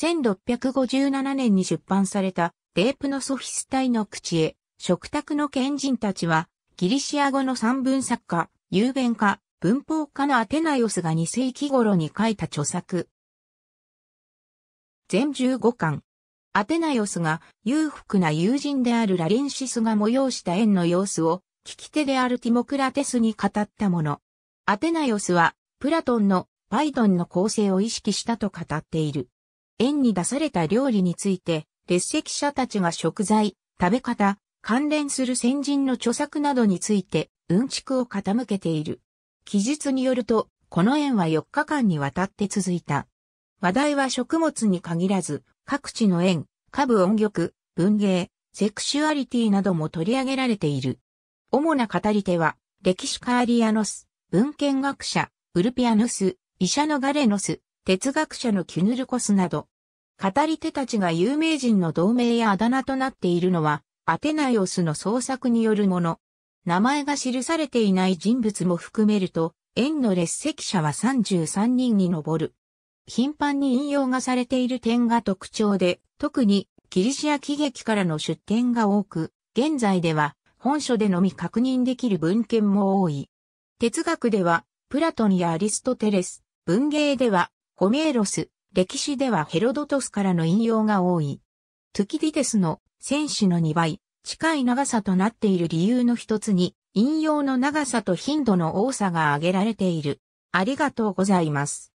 1657年に出版されたデープのソフィスタイの口へ、食卓の賢人たちは、ギリシア語の三文作家、雄弁家、文法家のアテナイオスが2世紀頃に書いた著作。全15巻。アテナイオスが裕福な友人であるラリンシスが催した縁の様子を、聞き手であるティモクラテスに語ったもの。アテナイオスは、プラトンのパイドンの構成を意識したと語っている。園に出された料理について、列席者たちが食材、食べ方、関連する先人の著作などについて、うんちくを傾けている。記述によると、この園は4日間にわたって続いた。話題は食物に限らず、各地の園、下部音曲、文芸、セクシュアリティなども取り上げられている。主な語り手は、歴史カーリアノス、文献学者、ウルピアノス、医者のガレノス、哲学者のキュヌルコスなど、語り手たちが有名人の同盟やあだ名となっているのは、アテナイオスの創作によるもの。名前が記されていない人物も含めると、縁の列席者は33人に上る。頻繁に引用がされている点が特徴で、特にギリシア喜劇からの出典が多く、現在では本書でのみ確認できる文献も多い。哲学では、プラトンやアリストテレス、文芸では、ホメーロス、歴史ではヘロドトスからの引用が多い。トゥキディテスの戦士の2倍、近い長さとなっている理由の一つに、引用の長さと頻度の多さが挙げられている。ありがとうございます。